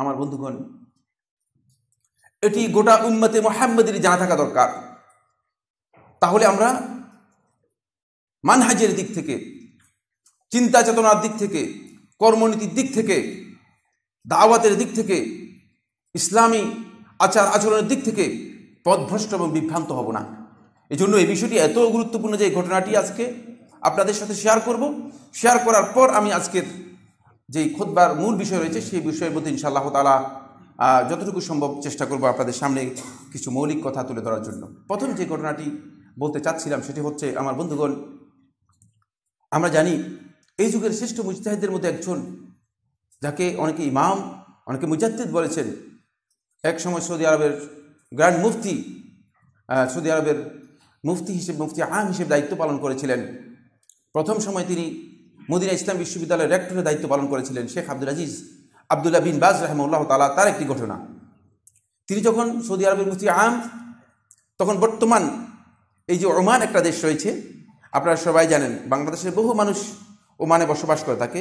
আমার বন্ধুগণ এটি গোটা উম্মতে মোহাম্মদের জানা থাকা দরকার তাহলে আমরা মানহাজের দিক থেকে চিন্তা চেতনার দিক থেকে কর্মনীতির দিক থেকে দাওয়াতের দিক থেকে ইসলামী আচার আচরণের দিক থেকে পথভ্রষ্ট এবং বিভ্রান্ত হব না এই জন্য এই বিষয়টি এত গুরুত্বপূর্ণ যে ঘটনাটি আজকে আপনাদের সাথে শেয়ার করব শেয়ার করার পর আমি আজকের যেই খোদবার মূল বিষয় রয়েছে সেই বিষয়ের প্রতি ইনশাআল্লাহ তালা যতটুকু সম্ভব চেষ্টা করব আপনাদের সামনে কিছু মৌলিক কথা তুলে ধরার জন্য প্রথম যে ঘটনাটি বলতে চাচ্ছিলাম সেটি হচ্ছে আমার বন্ধুগণ আমরা জানি এই যুগের শ্রেষ্ঠ মুজাহিদের মধ্যে একজন যাকে অনেকে ইমাম অনেকে মুজাদ্দিদ বলেছেন এক সময় সৌদি আরবের গ্র্যান্ড মুফতি সৌদি আরবের মুফতি হিসেবে মুফতি আম হিসেবে দায়িত্ব পালন করেছিলেন প্রথম সময় তিনি মদিনা ইসলাম বিশ্ববিদ্যালয়ের রেক্টরের দায়িত্ব পালন করেছিলেন শেখ আব্দুল আজিজ আবদুল্লাহ বিন বাজ রহমুল্লাহ তালা তার একটি ঘটনা তিনি যখন সৌদি আরবের মুফতি আম তখন বর্তমান এই যে ওমান একটা দেশ রয়েছে আপনারা সবাই জানেন বাংলাদেশের বহু মানুষ ওমানে বসবাস করে থাকে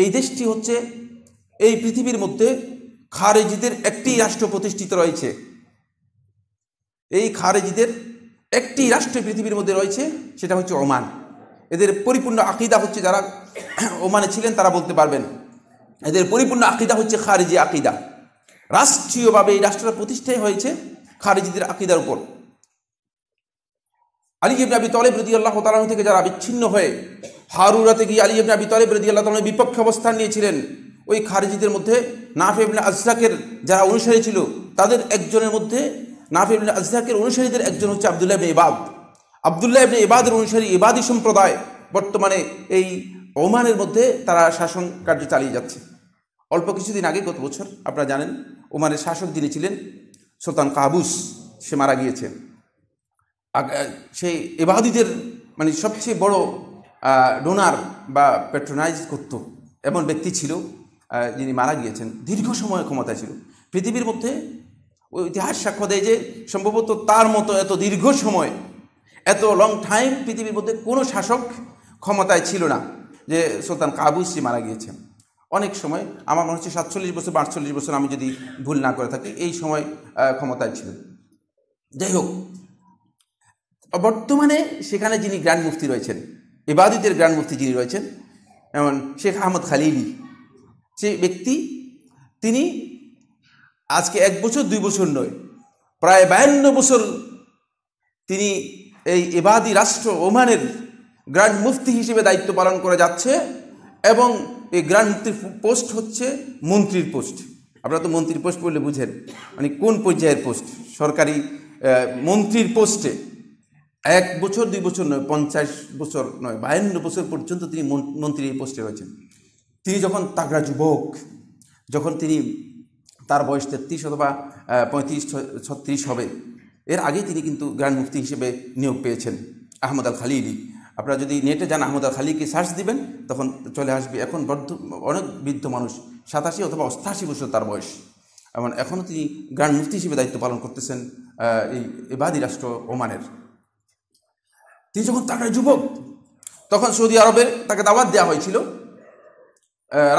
এই দেশটি হচ্ছে এই পৃথিবীর মধ্যে খারেজিদের একটি রাষ্ট্র প্রতিষ্ঠিত রয়েছে এই খারেজিদের একটি রাষ্ট্র পৃথিবীর মধ্যে রয়েছে সেটা হচ্ছে ওমান এদের পরিপূর্ণ আকিদা হচ্ছে যারা ওমানে ছিলেন তারা বলতে পারবেন এদের পরিপূর্ণ আকিদা হচ্ছে খারিজি আকিদা রাষ্ট্রীয়ভাবে এই রাষ্ট্রটা প্রতিষ্ঠাই হয়েছে খারিজিদের আকিদার উপর আলী ইবনে আবি তলে বৃদ্ধি আল্লাহ তালন থেকে যারা বিচ্ছিন্ন হয়ে হারুরাতে গিয়ে আলী ইবনে আবি তলে বৃদ্ধি আল্লাহ তালনের বিপক্ষে অবস্থান নিয়েছিলেন ওই খারিজিদের মধ্যে নাফে আজরাকের যারা অনুসারী ছিল তাদের একজনের মধ্যে নাফে আজরাকের অনুসারীদের একজন হচ্ছে আবদুল্লাহ মেবাব আবদুল্লাহ ইবনে ইবাদের অনুসারী ইবাদি সম্প্রদায় বর্তমানে এই ওমানের মধ্যে তারা শাসন কার্য চালিয়ে যাচ্ছে অল্প কিছুদিন আগে গত বছর আপনারা জানেন ওমানের শাসক যিনি ছিলেন সুলতান কাবুস সে মারা গিয়েছেন সে এবাদিদের মানে সবচেয়ে বড় ডোনার বা প্যাট্রোনাইজ করত এমন ব্যক্তি ছিল যিনি মারা গিয়েছেন দীর্ঘ সময় ক্ষমতা ছিল পৃথিবীর মধ্যে ইতিহাস সাক্ষ্য দেয় যে সম্ভবত তার মতো এত দীর্ঘ সময় এত লং টাইম পৃথিবীর মধ্যে কোনো শাসক ক্ষমতায় ছিল না যে সুলতান কাবুসি মারা গিয়েছেন অনেক সময় আমার মনে হচ্ছে সাতচল্লিশ বছর আটচল্লিশ বছর আমি যদি ভুল না করে থাকি এই সময় ক্ষমতায় ছিল যাই হোক বর্তমানে সেখানে যিনি গ্র্যান্ড মুফতি রয়েছেন ইবাদতের গ্র্যান্ড মুফতি যিনি রয়েছেন যেমন শেখ আহমদ খালিলি সেই ব্যক্তি তিনি আজকে এক বছর দুই বছর নয় প্রায় বায়ান্ন বছর তিনি এই এবাদি রাষ্ট্র ওমানের গ্র্যান্ড মুফতি হিসেবে দায়িত্ব পালন করে যাচ্ছে এবং এই গ্র্যান্ড মুফতির পোস্ট হচ্ছে মন্ত্রীর পোস্ট আপনারা তো মন্ত্রীর পোস্ট বললে বুঝেন মানে কোন পর্যায়ের পোস্ট সরকারি মন্ত্রীর পোস্টে এক বছর দুই বছর নয় পঞ্চাশ বছর নয় বায়ান্ন বছর পর্যন্ত তিনি মন্ত্রীর এই পোস্টে রয়েছেন তিনি যখন তাগড়া যুবক যখন তিনি তার বয়স তেত্রিশ অথবা পঁয়ত্রিশ ছত্রিশ হবে এর আগে তিনি কিন্তু গ্র্যান্ড মুফতি হিসেবে নিয়োগ পেয়েছেন আহমদ আল খালিলি আপনারা যদি নেটে যান আহমদ আল খালিকে সার্চ দিবেন তখন চলে আসবে এখন বদ্ধ অনেক বৃদ্ধ মানুষ সাতাশি অথবা অষ্টাশি বছর তার বয়স এমন এখনও তিনি গ্র্যান্ড মুফতি হিসেবে দায়িত্ব পালন করতেছেন এই এবাদি রাষ্ট্র ওমানের তিনি যখন তার যুবক তখন সৌদি আরবে তাকে দাওয়াত দেওয়া হয়েছিল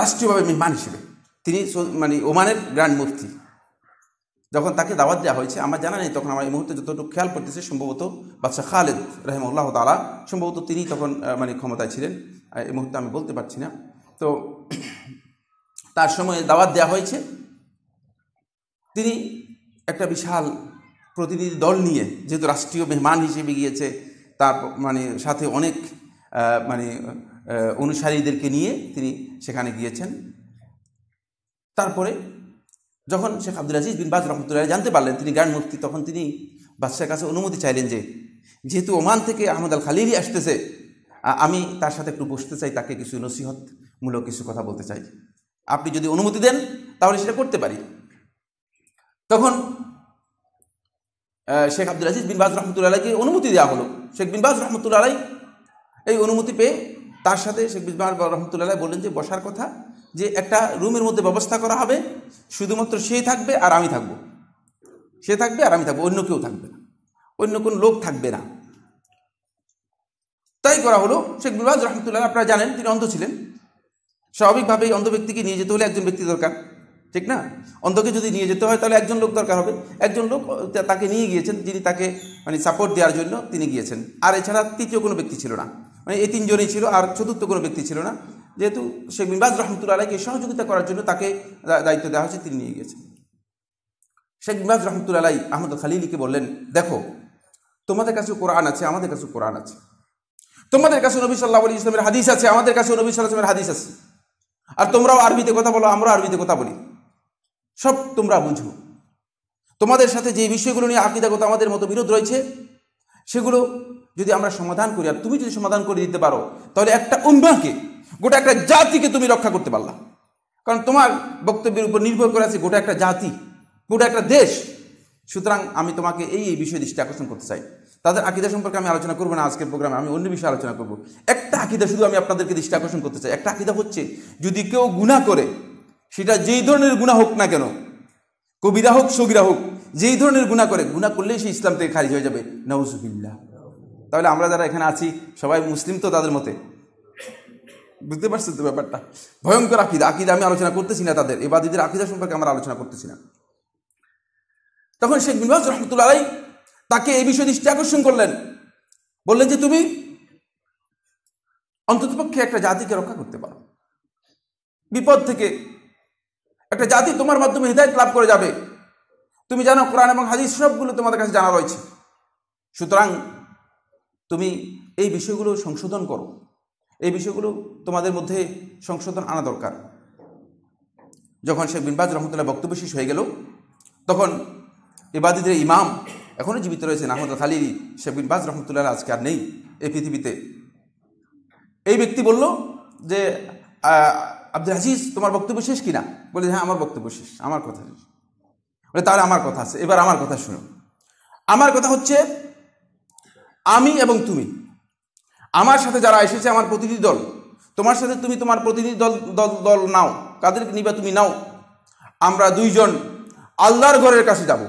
রাষ্ট্রীয়ভাবে মেহমান হিসেবে তিনি মানে ওমানের গ্র্যান্ড মুফতি যখন তাকে দাওয়াত দেওয়া হয়েছে আমার জানা নেই তখন আমার এই মুহূর্তে যতটুকু খেয়াল করতেছে সম্ভবত বাদশাহ খালেদ রহমুল্লাহ তালা সম্ভবত তিনি তখন মানে ক্ষমতায় ছিলেন এই মুহূর্তে আমি বলতে পারছি না তো তার সময়ে দাওয়াত দেওয়া হয়েছে তিনি একটা বিশাল প্রতিনিধি দল নিয়ে যেহেতু রাষ্ট্রীয় মেহমান হিসেবে গিয়েছে তার মানে সাথে অনেক মানে অনুসারীদেরকে নিয়ে তিনি সেখানে গিয়েছেন তারপরে যখন শেখ আব্দুল আজিজ বিন বাজ রহমতুল্লাহ জানতে পারলেন তিনি গ্র্যান্ড মুফতি তখন তিনি বাদশাহের কাছে অনুমতি চাইলেন যে যেহেতু ওমান থেকে আহমদ আল খালিলি আসতেছে আমি তার সাথে একটু বসতে চাই তাকে কিছু নসিহতমূলক কিছু কথা বলতে চাই আপনি যদি অনুমতি দেন তাহলে সেটা করতে পারি তখন শেখ আব্দুল আজিজ বিন বাজ রহমতুল্লাহকে অনুমতি দেওয়া হলো শেখ বিন বাজ রহমতুল্লাহ এই অনুমতি পেয়ে তার সাথে শেখ বিন বাজ রহমতুল্লাহ বললেন যে বসার কথা যে একটা রুমের মধ্যে ব্যবস্থা করা হবে শুধুমাত্র সে থাকবে আর আমি থাকবো সে থাকবে আর আমি থাকবো অন্য কেউ থাকবে না অন্য কোনো লোক থাকবে না তাই করা হলো শেখ মুবাজ রহমতুল্লাহ আপনারা জানেন তিনি অন্ধ ছিলেন স্বাভাবিকভাবেই অন্ধ ব্যক্তিকে নিয়ে যেতে হলে একজন ব্যক্তি দরকার ঠিক না অন্ধকে যদি নিয়ে যেতে হয় তাহলে একজন লোক দরকার হবে একজন লোক তাকে নিয়ে গিয়েছেন যিনি তাকে মানে সাপোর্ট দেওয়ার জন্য তিনি গিয়েছেন আর এছাড়া তৃতীয় কোনো ব্যক্তি ছিল না মানে এই তিনজনই ছিল আর চতুর্থ কোনো ব্যক্তি ছিল না যেহেতু শেখ মিনবাজ রহমতুল্লা আলাইকে সহযোগিতা করার জন্য তাকে দায়িত্ব দেওয়া হয়েছে তিনি নিয়ে গেছেন শেখ মিনবাজ রহমতুল্লা আলাই আহমদ খালিলিকে বললেন দেখো তোমাদের কাছে কোরআন আছে আমাদের কাছে কোরআন আছে তোমাদের কাছে নবী সাল্লাহ আলী ইসলামের হাদিস আছে আমাদের কাছে নবী সাল্লাহ হাদিস আছে আর তোমরাও আরবিতে কথা বলো আমরাও আরবিতে কথা বলি সব তোমরা বুঝো তোমাদের সাথে যে বিষয়গুলো নিয়ে আকিদাগত আমাদের মতো বিরোধ রয়েছে সেগুলো যদি আমরা সমাধান করি আর তুমি যদি সমাধান করে দিতে পারো তাহলে একটা উম্মাকে গোটা একটা জাতিকে তুমি রক্ষা করতে পারলা কারণ তোমার বক্তব্যের উপর নির্ভর করে আছে গোটা একটা জাতি গোটা একটা দেশ সুতরাং আমি তোমাকে এই এই বিষয়ে দৃষ্টি আকর্ষণ করতে চাই তাদের আকিদা সম্পর্কে আমি আলোচনা করবো না আজকের প্রোগ্রামে আমি অন্য বিষয়ে আলোচনা করবো একটা আকিদা শুধু আমি আপনাদেরকে দৃষ্টি আকর্ষণ করতে চাই একটা আকিদা হচ্ছে যদি কেউ গুণা করে সেটা যেই ধরনের গুণা হোক না কেন কবিরা হোক সগিরা হোক যেই ধরনের গুণা করে গুণা করলেই সে ইসলাম থেকে খারিজ হয়ে যাবে নওজুবিল্লা তাহলে আমরা যারা এখানে আছি সবাই মুসলিম তো তাদের মতে বুঝতে পারছেন তো ব্যাপারটা ভয়ঙ্কর আকিদা আকিদা আমি আলোচনা করতেছি না তাদের এবাদীদের আকিদা সম্পর্কে আমরা আলোচনা করতেছি না তখন শেখ মিনবাস রহমতুল্লা আলাই তাকে এই বিষয়ে দৃষ্টি আকর্ষণ করলেন বললেন যে তুমি অন্ততপক্ষে একটা জাতিকে রক্ষা করতে পারো বিপদ থেকে একটা জাতি তোমার মাধ্যমে হৃদায়ত লাভ করে যাবে তুমি জানো কোরআন এবং হাজির সবগুলো তোমাদের কাছে জানা রয়েছে সুতরাং তুমি এই বিষয়গুলো সংশোধন করো এই বিষয়গুলো তোমাদের মধ্যে সংশোধন আনা দরকার যখন শেখ বিনবাজ রহমতুল্লাহ বক্তব্য শেষ হয়ে গেল তখন এবাদীদের ইমাম এখনও জীবিত রয়েছেন আহমদ খালিরি শেখ বিনবাজ রহমতুল্লাহ আজকে আর নেই এই পৃথিবীতে এই ব্যক্তি বলল যে আব্দুল হাসিস তোমার বক্তব্য শেষ কিনা বলে হ্যাঁ আমার বক্তব্য শেষ আমার কথা শেষ বলে তাহলে আমার কথা আছে এবার আমার কথা শুনো আমার কথা হচ্ছে আমি এবং তুমি আমার সাথে যারা এসেছে আমার প্রতিনিধি দল তোমার সাথে তুমি তোমার প্রতিনিধি দল দল দল নাও কাদের নিবা তুমি নাও আমরা দুইজন আল্লাহর ঘরের কাছে যাব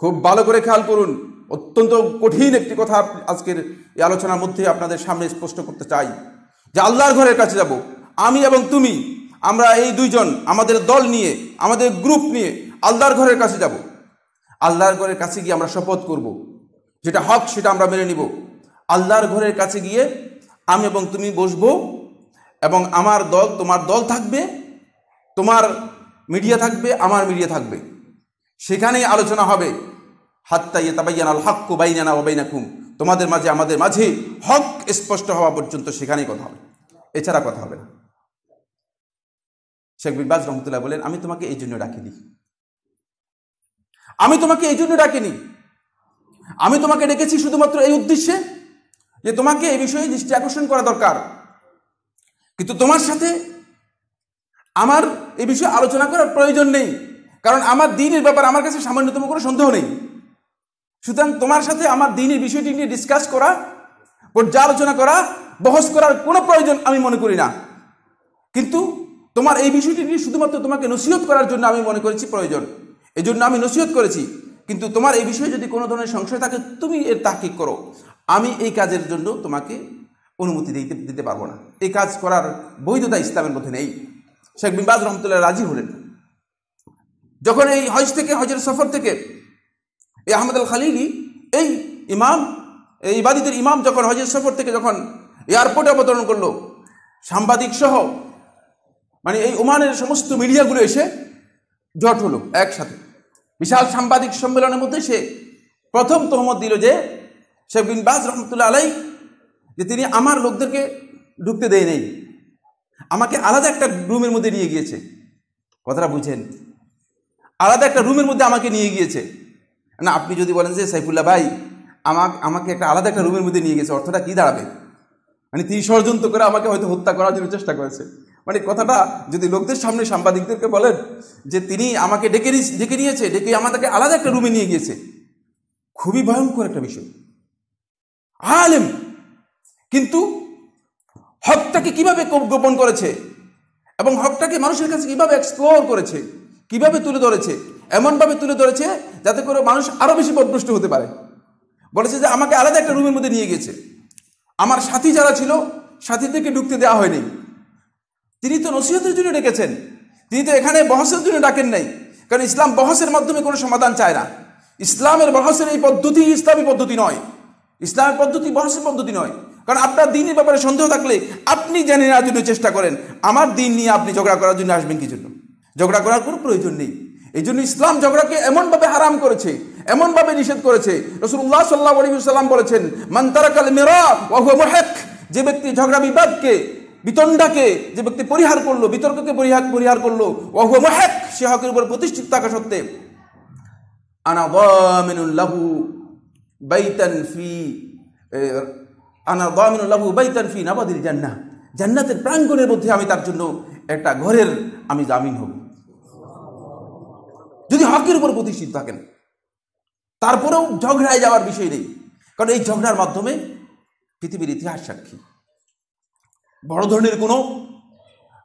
খুব ভালো করে খেয়াল করুন অত্যন্ত কঠিন একটি কথা আজকের এই আলোচনার মধ্যে আপনাদের সামনে স্পষ্ট করতে চাই যে আল্লাহর ঘরের কাছে যাব আমি এবং তুমি আমরা এই দুইজন আমাদের দল নিয়ে আমাদের গ্রুপ নিয়ে আল্লাহর ঘরের কাছে যাব আল্লাহর ঘরের কাছে গিয়ে আমরা শপথ করব যেটা হক সেটা আমরা মেনে নিব আল্লাহর ঘরের কাছে গিয়ে আমি এবং তুমি বসব এবং আমার দল তোমার দল থাকবে তোমার মিডিয়া থাকবে আমার মিডিয়া থাকবে সেখানেই আলোচনা হবে হাত্তা ইয়েতাবাইয়ান আল হাক্কু বাইনানা ওবাইনাকুম তোমাদের মাঝে আমাদের মাঝে হক স্পষ্ট হওয়া পর্যন্ত সেখানেই কথা হবে এছাড়া কথা হবে না শেখ বিবাজ রহমতুল্লাহ বলেন আমি তোমাকে এই জন্য ডাকিনি আমি তোমাকে এই জন্য ডাকিনি আমি তোমাকে ডেকেছি শুধুমাত্র এই উদ্দেশ্যে যে তোমাকে এই বিষয়ে দৃষ্টি আকর্ষণ করা দরকার কিন্তু তোমার সাথে আমার এ বিষয়ে আলোচনা করার প্রয়োজন নেই কারণ আমার দিনের ব্যাপার আমার কাছে সামান্যতম কোনো সন্দেহ নেই সুতরাং তোমার সাথে আমার দিনের বিষয়টি নিয়ে ডিসকাস করা পর্যালোচনা করা বহস করার কোনো প্রয়োজন আমি মনে করি না কিন্তু তোমার এই বিষয়টি নিয়ে শুধুমাত্র তোমাকে নসিহত করার জন্য আমি মনে করেছি প্রয়োজন এজন্য আমি নসিহত করেছি কিন্তু তোমার এই বিষয়ে যদি কোনো ধরনের সংশয় থাকে তুমি এর তাকিক করো আমি এই কাজের জন্য তোমাকে অনুমতি দিতে দিতে পারবো না এই কাজ করার বৈধতা ইসলামের মধ্যে নেই শেখ বিবাদ রহমতুল্লাহ রাজি হলেন যখন এই হজ থেকে হজের সফর থেকে এই আহমদ আল খালিলি এই ইমাম এই বাদীদের ইমাম যখন হজের সফর থেকে যখন এয়ারপোর্টে অবতরণ করলো সাংবাদিক সহ মানে এই ওমানের সমস্ত মিডিয়াগুলো এসে জট হলো একসাথে বিশাল সাংবাদিক সম্মেলনের মধ্যে সে প্রথম তহমত দিল যে শেখ বিন বাজ রহমতুল্লাহ আলাই যে তিনি আমার লোকদেরকে ঢুকতে দেয় নেই আমাকে আলাদা একটা রুমের মধ্যে নিয়ে গিয়েছে কথাটা বুঝেন আলাদা একটা রুমের মধ্যে আমাকে নিয়ে গিয়েছে না আপনি যদি বলেন যে সাইফুল্লাহ ভাই আমা আমাকে একটা আলাদা একটা রুমের মধ্যে নিয়ে গেছে অর্থটা কি দাঁড়াবে মানে তিনি ষড়যন্ত্র করে আমাকে হয়তো হত্যা করার জন্য চেষ্টা করেছে মানে কথাটা যদি লোকদের সামনে সাংবাদিকদেরকে বলেন যে তিনি আমাকে ডেকে ডেকে নিয়েছে ডেকে আমাদেরকে আলাদা একটা রুমে নিয়ে গিয়েছে খুবই ভয়ঙ্কর একটা বিষয় আলেম কিন্তু হকটাকে কিভাবে গোপন করেছে এবং হকটাকে মানুষের কাছে কিভাবে এক্সপ্লোর করেছে কিভাবে তুলে ধরেছে এমনভাবে তুলে ধরেছে যাতে করে মানুষ আরও বেশি পদভ্রষ্ট হতে পারে বলেছে যে আমাকে আলাদা একটা রুমের মধ্যে নিয়ে গেছে আমার সাথী যারা ছিল সাথীদেরকে ঢুকতে দেওয়া হয়নি তিনি তো নসিহতের জন্য ডেকেছেন তিনি তো এখানে বহসের জন্য ডাকেন নাই কারণ ইসলাম বহসের মাধ্যমে কোনো সমাধান চায় না ইসলামের বহসের এই পদ্ধতি ইসলামী পদ্ধতি নয় ইসলামের পদ্ধতি বহাসের পদ্ধতি নয় কারণ আপনার দিনের ব্যাপারে সন্দেহ থাকলে আপনি জেনে নেওয়ার জন্য চেষ্টা করেন আমার দিন নিয়ে আপনি ঝগড়া করার জন্য আসবেন কি জন্য ঝগড়া করার কোনো প্রয়োজন নেই এই জন্য ইসলাম ঝগড়াকে এমনভাবে হারাম করেছে এমনভাবে নিষেধ করেছে রসুল্লাহ সাল্লাহ সাল্লাম বলেছেন মান্তারাকাল মেরা হেক যে ব্যক্তি ঝগড়া বিবাদকে বিতণ্ডাকে যে ব্যক্তি পরিহার করলো বিতর্ককে পরিহার পরিহার করলো হেক সে হকের উপর প্রতিষ্ঠিত থাকা সত্ত্বে আনা লাহু ফি জান্নাহ জান্নাতের প্রাঙ্গণের মধ্যে আমি তার জন্য একটা ঘরের আমি জামিন হব যদি হকের উপর প্রতিষ্ঠিত থাকেন তারপরেও ঝগড়ায় যাওয়ার বিষয় নেই কারণ এই ঝগড়ার মাধ্যমে পৃথিবীর ইতিহাস সাক্ষী বড় ধরনের কোনো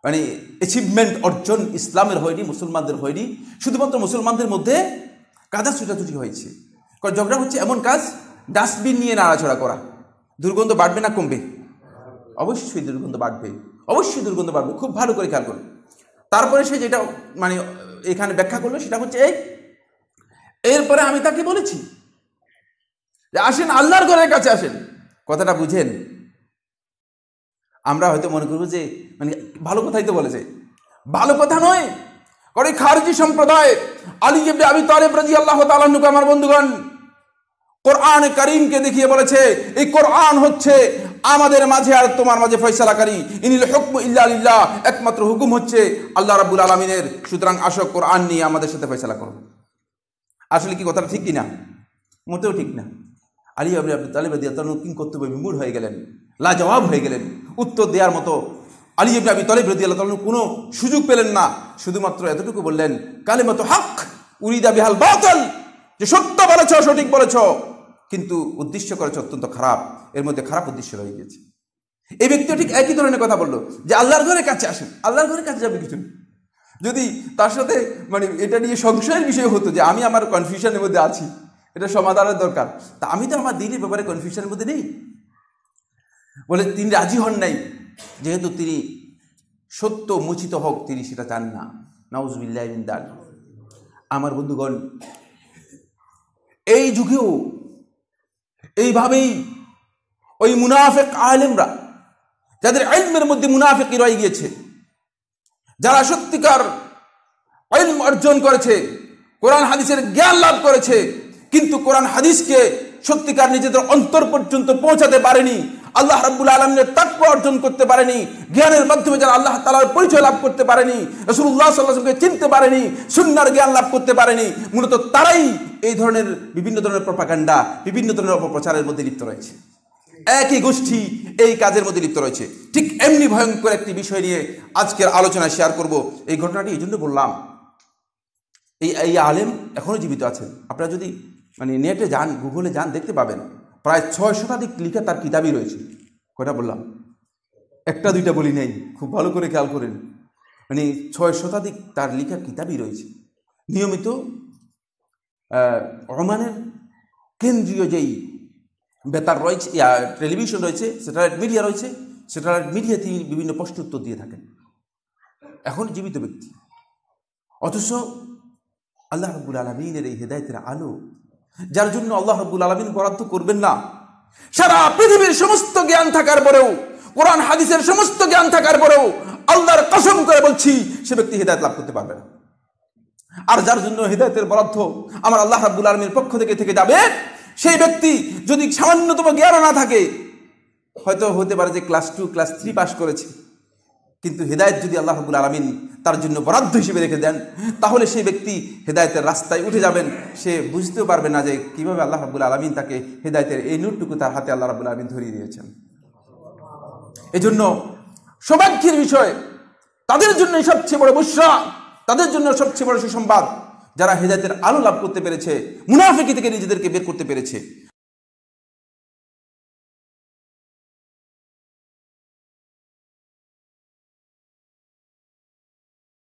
মানে অ্যাচিভমেন্ট অর্জন ইসলামের হয়নি মুসলমানদের হয়নি শুধুমাত্র মুসলমানদের মধ্যে কাদা ছুটাছুটি হয়েছে কারণ ঝগড়া হচ্ছে এমন কাজ ডাস্টবিন নিয়ে নাড়াচড়া করা দুর্গন্ধ বাড়বে না কমবে অবশ্যই দুর্গন্ধ বাড়বে অবশ্যই দুর্গন্ধ বাড়বে খুব ভালো করে খেয়াল করুন তারপরে সে যেটা মানে এখানে ব্যাখ্যা করলো সেটা হচ্ছে এই এরপরে আমি তাকে বলেছি যে আসেন আল্লাহর ঘরের কাছে আসেন কথাটা বুঝেন আমরা হয়তো মনে করবো যে মানে ভালো কথাই তো বলেছে ভালো কথা নয় করে খারজি সম্প্রদায় আলী আবি তালেব রাজি আল্লাহ তালাহুকে আমার বন্ধুগণ কোরআন করিমকে দেখিয়ে বলেছে এই কোরআন হচ্ছে আমাদের মাঝে আর তোমার মাঝে ফয়সালাকারী ইনিল হুকম একমাত্র হুকুম হচ্ছে আল্লাহ রাবুল আলমিনের সুতরাং আসো কোরআন নিয়ে আমাদের সাথে ফয়সালা করো আসলে কি কথাটা ঠিক কিনা মোটেও ঠিক না আলী আবরি আব্দুল তালিব আদি আতানু কিং কর্তব্য বিমূঢ় হয়ে গেলেন লাজবাব হয়ে গেলেন উত্তর দেওয়ার মতো আলী ইবনে আবি তালিব রাদিয়াল্লাহু তাআলা কোনো সুযোগ পেলেন না শুধুমাত্র এতটুকু বললেন মতো হক উরিদা বিহাল বাতল যে সত্য বলেছ সঠিক বলেছ কিন্তু উদ্দেশ্য করেছে অত্যন্ত খারাপ এর মধ্যে খারাপ উদ্দেশ্য রয়ে গেছে এই ব্যক্তিও ঠিক একই ধরনের কথা বললো যে আল্লাহর ঘরের কাছে আসেন আল্লাহর ঘরের কাছে যাবে কিছু যদি তার সাথে মানে এটা নিয়ে সংশয়ের বিষয় হতো যে আমি আমার কনফিউশনের মধ্যে আছি এটা সমাধানের দরকার তা আমি তো আমার দিনের ব্যাপারে কনফিউশনের মধ্যে নেই বলে তিনি রাজি হন নাই যেহেতু তিনি সত্য মুচিত হোক তিনি সেটা চান না নাউজবিল্লাহ আমার বন্ধুগণ এই যুগেও এইভাবেই ওই মুনাফেক আলেমরা যাদের আলমের মধ্যে মুনাফেকি রয়ে গিয়েছে যারা সত্যিকার আলম অর্জন করেছে কোরআন হাদিসের জ্ঞান লাভ করেছে কিন্তু কোরআন হাদিসকে সত্যিকার নিজেদের অন্তর পর্যন্ত পৌঁছাতে পারেনি আল্লাহ রাব্বুল আলমের তাৎপর্য অর্জন করতে পারেনি জ্ঞানের মাধ্যমে যারা আল্লাহ তালার পরিচয় লাভ করতে পারেনি রসুল্লাহ সাল্লাহকে চিনতে পারেনি সুন্নার জ্ঞান লাভ করতে পারেনি মূলত তারাই এই ধরনের বিভিন্ন ধরনের প্রপাকাণ্ডা বিভিন্ন ধরনের অপপ্রচারের মধ্যে লিপ্ত রয়েছে একই গোষ্ঠী এই কাজের মধ্যে লিপ্ত রয়েছে ঠিক এমনি ভয়ঙ্কর একটি বিষয় নিয়ে আজকের আলোচনা শেয়ার করব এই ঘটনাটি এই জন্য বললাম এই এই আলেম এখনও জীবিত আছেন আপনারা যদি মানে নেটে যান গুগলে যান দেখতে পাবেন প্রায় ছয় শতাধিক লিখা তার কিতাবই রয়েছে কয়টা বললাম একটা দুইটা বলি নেই খুব ভালো করে খেয়াল করেন মানে ছয় শতাধিক তার লিখা কিতাবই রয়েছে নিয়মিত রমানের কেন্দ্রীয় যেই বেতার রয়েছে টেলিভিশন রয়েছে স্যাটেলাইট মিডিয়া রয়েছে স্যাটেলাইট মিডিয়া তিনি বিভিন্ন প্রশ্ন উত্তর দিয়ে থাকেন এখন জীবিত ব্যক্তি অথচ আল্লাহ রবুল আলমিনের এই হেদায়তের আলো যার জন্য আল্লাহ রব্বুল আলমিন বরাদ্দ করবেন না সারা পৃথিবীর সমস্ত জ্ঞান থাকার পরেও কোরআন হাদিসের সমস্ত জ্ঞান থাকার পরেও আল্লাহর কসম করে বলছি সে ব্যক্তি হৃদায়ত লাভ করতে পারবে না আর যার জন্য হৃদায়তের বরাদ্দ আমার আল্লাহ রাব্বুল আলমীর পক্ষ থেকে থেকে যাবে সেই ব্যক্তি যদি সামান্যতম জ্ঞান না থাকে হয়তো হতে পারে যে class two class three pass করেছে কিন্তু হেদায়ত যদি আল্লাহ রবুল আলমিন তার জন্য বরাদ্দ হিসেবে রেখে দেন তাহলে সেই ব্যক্তি হেদায়তের রাস্তায় উঠে যাবেন সে বুঝতেও পারবে না যে কীভাবে আল্লাহ রবুল আলমিন তাকে হেদায়তের এই নোটটুকু তার হাতে আল্লাহ রবুল আলমিন ধরিয়ে দিয়েছেন এজন্য সৌভাগ্যের বিষয় তাদের জন্য সবচেয়ে বড় বুসরা তাদের জন্য সবচেয়ে বড় সুসংবাদ যারা হেদায়তের আলো লাভ করতে পেরেছে মুনাফিকি থেকে নিজেদেরকে বের করতে পেরেছে